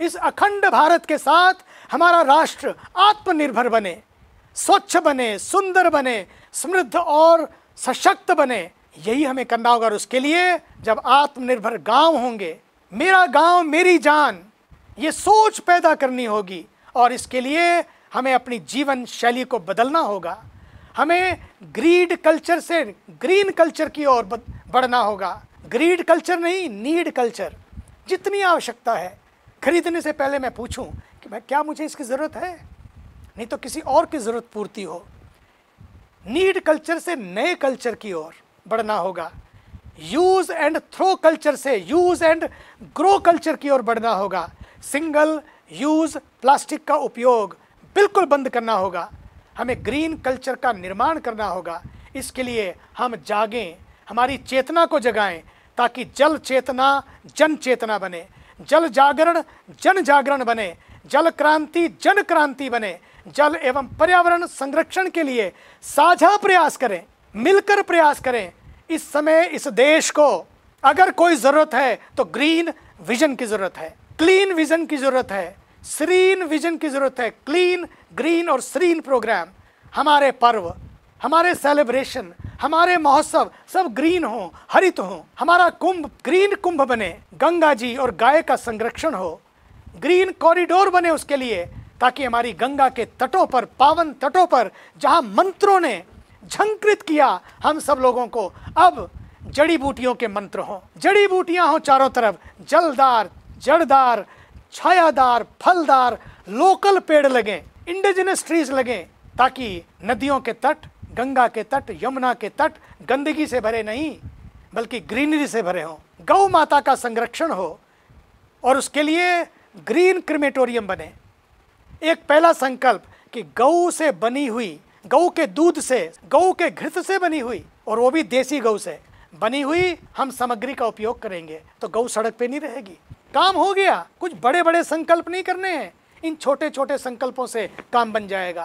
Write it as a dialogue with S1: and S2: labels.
S1: इस अखंड भारत के साथ हमारा राष्ट्र आत्मनिर्भर बने स्वच्छ बने सुंदर बने समृद्ध और सशक्त बने यही हमें करना होगा और उसके लिए जब आत्मनिर्भर गांव होंगे मेरा गांव मेरी जान ये सोच पैदा करनी होगी और इसके लिए हमें अपनी जीवन शैली को बदलना होगा हमें ग्रीड कल्चर से ग्रीन कल्चर की ओर बढ़ना होगा ग्रीड कल्चर नहीं नीड कल्चर जितनी आवश्यकता है खरीदने से पहले मैं पूछूं कि भाई क्या मुझे इसकी ज़रूरत है नहीं तो किसी और की ज़रूरत पूर्ति हो नीड कल्चर से नए कल्चर की ओर बढ़ना होगा यूज़ एंड थ्रो कल्चर से यूज़ एंड ग्रो कल्चर की ओर बढ़ना होगा सिंगल यूज़ प्लास्टिक का उपयोग बिल्कुल बंद करना होगा हमें ग्रीन कल्चर का निर्माण करना होगा इसके लिए हम जागें हमारी चेतना को जगाएं ताकि जल चेतना जन चेतना बने जल जागरण जन जागरण बने जल क्रांति जन क्रांति बने जल एवं पर्यावरण संरक्षण के लिए साझा प्रयास करें मिलकर प्रयास करें इस समय इस देश को अगर कोई ज़रूरत है तो ग्रीन विजन की ज़रूरत है क्लीन विजन की ज़रूरत है श्रीन विजन की ज़रूरत है क्लीन ग्रीन और श्रीन प्रोग्राम हमारे पर्व हमारे सेलिब्रेशन हमारे महोत्सव सब ग्रीन हो हरित हो हमारा कुंभ ग्रीन कुंभ बने गंगा जी और गाय का संरक्षण हो ग्रीन कॉरिडोर बने उसके लिए ताकि हमारी गंगा के तटों पर पावन तटों पर जहां मंत्रों ने झंकृत किया हम सब लोगों को अब जड़ी बूटियों के मंत्र हों जड़ी बूटियां हों चारों तरफ जलदार जड़दार छायादार फलदार लोकल पेड़ लगें इंडिजिनस ट्रीज लगें ताकि नदियों के तट गंगा के तट यमुना के तट गंदगी से भरे नहीं बल्कि ग्रीनरी से भरे हों गौ माता का संरक्षण हो और उसके लिए ग्रीन क्रिमेटोरियम बने एक पहला संकल्प कि गऊ से बनी हुई गऊ के दूध से गऊ के घृत से बनी हुई और वो भी देसी गऊ से बनी हुई हम सामग्री का उपयोग करेंगे तो गऊ सड़क पे नहीं रहेगी काम हो गया कुछ बड़े बड़े संकल्प नहीं करने हैं इन छोटे छोटे संकल्पों से काम बन जाएगा